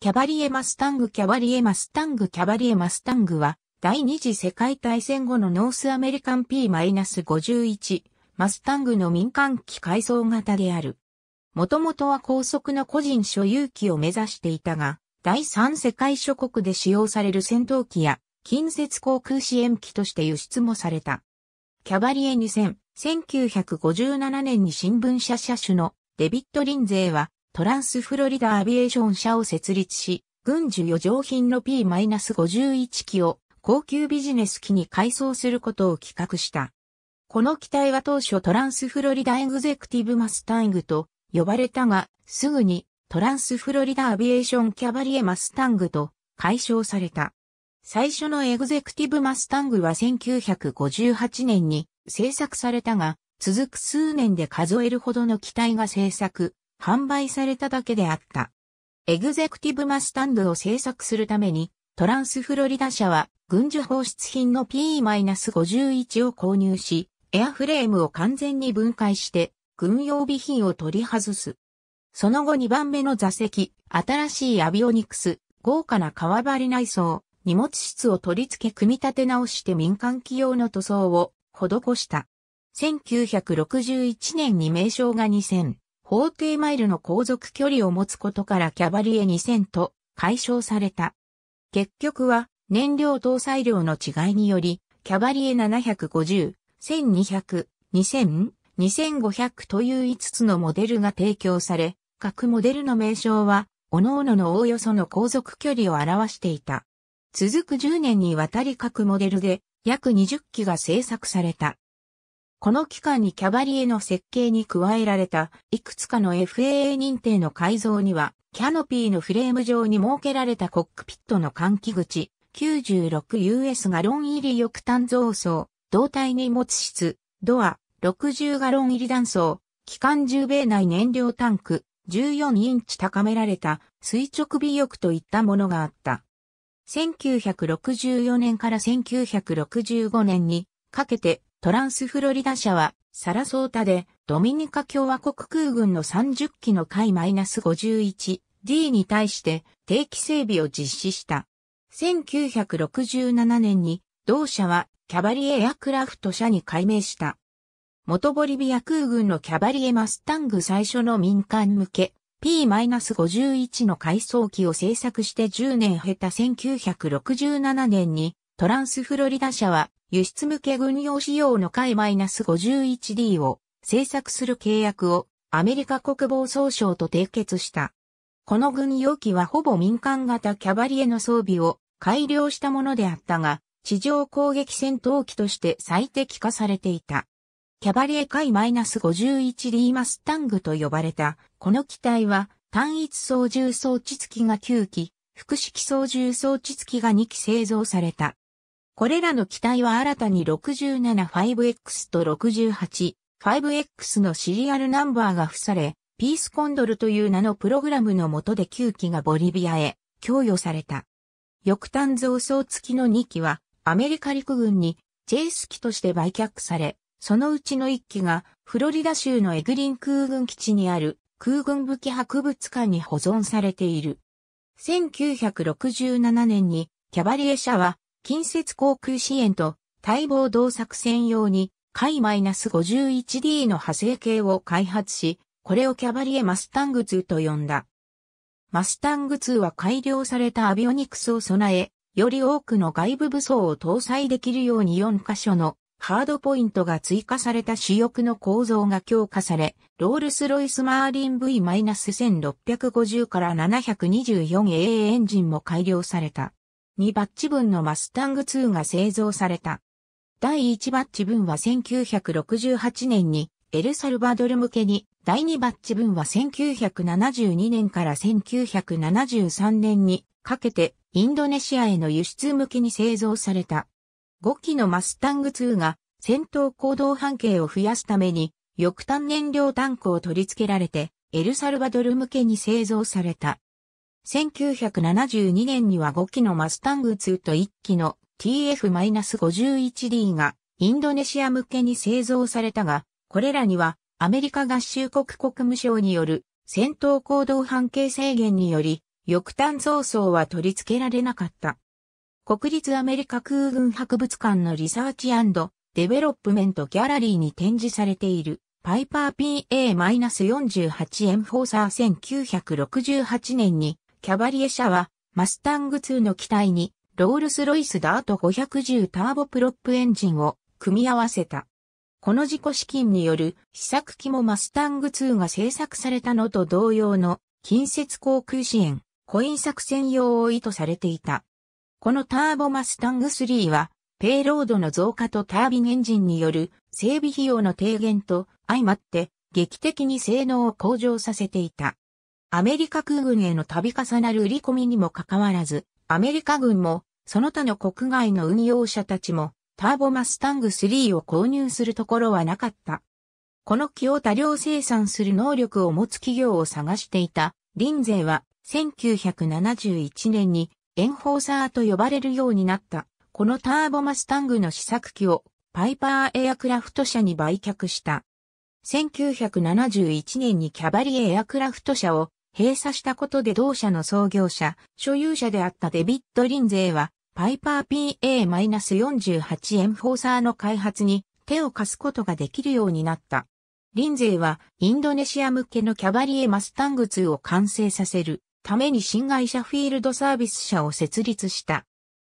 キャバリエマスタングキャバリエマスタングキャバリエマスタングは第二次世界大戦後のノースアメリカン P-51 マスタングの民間機改装型である。もともとは高速の個人所有機を目指していたが、第三世界諸国で使用される戦闘機や近接航空支援機として輸出もされた。キャバリエ2000、1957年に新聞社社主のデビット・リンゼーはトランスフロリダアビエーション社を設立し、軍需余剰品の P-51 機を高級ビジネス機に改装することを企画した。この機体は当初トランスフロリダエグゼクティブマスタングと呼ばれたが、すぐにトランスフロリダアビエーションキャバリエマスタングと解消された。最初のエグゼクティブマスタングは1958年に製作されたが、続く数年で数えるほどの機体が製作、販売されただけであった。エグゼクティブマスタンドを製作するために、トランスフロリダ社は、軍需放出品の P-51 を購入し、エアフレームを完全に分解して、軍用備品を取り外す。その後2番目の座席、新しいアビオニクス、豪華な革張り内装、荷物室を取り付け組み立て直して民間機用の塗装を施した。1961年に名称が2000、法定マイルの航続距離を持つことからキャバリエ2000と解消された。結局は燃料搭載量の違いにより、キャバリエ750、1200、2000、2500という5つのモデルが提供され、各モデルの名称は、各々のおおよその航続距離を表していた。続く10年にわたり各モデルで約20機が製作された。この期間にキャバリエの設計に加えられた、いくつかの FAA 認定の改造には、キャノピーのフレーム上に設けられたコックピットの換気口、96US ガロン入り翼端増層、胴体荷物室、ドア、60ガロン入り断層、機関10米内燃料タンク、14インチ高められた垂直尾翼といったものがあった。1964年から1965年にかけてトランスフロリダ社は、サラソータで、ドミニカ共和国空軍の30機の海 -51D に対して定期整備を実施した。1967年に、同社はキャバリエアクラフト社に改名した。元ボリビア空軍のキャバリエマスタング最初の民間向け P-51 の改装機を製作して10年経た1967年にトランスフロリダ社は輸出向け軍用仕様の海 -51D を製作する契約をアメリカ国防総省と締結した。この軍用機はほぼ民間型キャバリエの装備を改良したものであったが、地上攻撃戦闘機として最適化されていた。キャバリエ海 -51D マスタングと呼ばれた、この機体は単一操縦装置付きが9機、複式操縦装置付きが2機製造された。これらの機体は新たに 675X と 68-5X のシリアルナンバーが付され、ピースコンドルという名のプログラムの下で9機がボリビアへ供与された。翼端増装付きの2機はアメリカ陸軍にチェイス機として売却され、そのうちの1機がフロリダ州のエグリン空軍基地にある空軍武器博物館に保存されている。1967年にキャバリエ社は近接航空支援と待望動作専用に、海 -51D の派生系を開発し、これをキャバリエマスタング2と呼んだ。マスタング2は改良されたアビオニクスを備え、より多くの外部武装を搭載できるように4箇所のハードポイントが追加された主翼の構造が強化され、ロールスロイスマーリン V-1650 から 724AA エンジンも改良された。2バッチ分のマスタング2が製造された。第1バッチ分は1968年にエルサルバドル向けに、第2バッチ分は1972年から1973年にかけてインドネシアへの輸出向けに製造された。5機のマスタング2が戦闘行動半径を増やすために、翼端燃料タンクを取り付けられて、エルサルバドル向けに製造された。1972年には5機のマスタング2と1機の TF-51D がインドネシア向けに製造されたが、これらにはアメリカ合衆国国務省による戦闘行動半径制限により、翼端増装は取り付けられなかった。国立アメリカ空軍博物館のリサーチデベロップメントギャラリーに展示されているパイパー PA-48M フォーサー1968年にキャバリエ社は、マスタング2の機体に、ロールスロイスダート510ターボプロップエンジンを組み合わせた。この自己資金による試作機もマスタング2が製作されたのと同様の近接航空支援、コイン作戦用を意図されていた。このターボマスタング3は、ペイロードの増加とタービンエンジンによる整備費用の低減と相まって劇的に性能を向上させていた。アメリカ空軍への度重なる売り込みにもかかわらず、アメリカ軍も、その他の国外の運用者たちも、ターボマスタング3を購入するところはなかった。この機を多量生産する能力を持つ企業を探していた、リンゼーは、1971年に、エンフォーサーと呼ばれるようになった、このターボマスタングの試作機を、パイパーエアクラフト社に売却した。1971年にキャバリエアクラフト社を閉鎖したことで同社の創業者、所有者であったデビッド・リンゼーは、パイパー PA-48 エンフォーサーの開発に手を貸すことができるようになった。リンゼーはインドネシア向けのキャバリエマスタング2を完成させるために新会社フィールドサービス社を設立した。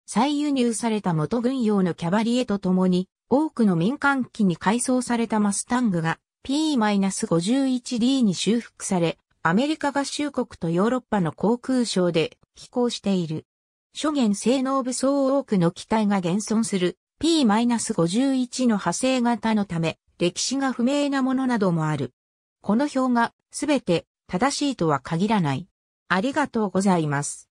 再輸入された元軍用のキャバリエとともに多くの民間機に改装されたマスタングが P-51D に修復されアメリカ合衆国とヨーロッパの航空ショーで飛行している。諸元性能武装多くの機体が現存する P-51 の派生型のため、歴史が不明なものなどもある。この表がすべて正しいとは限らない。ありがとうございます。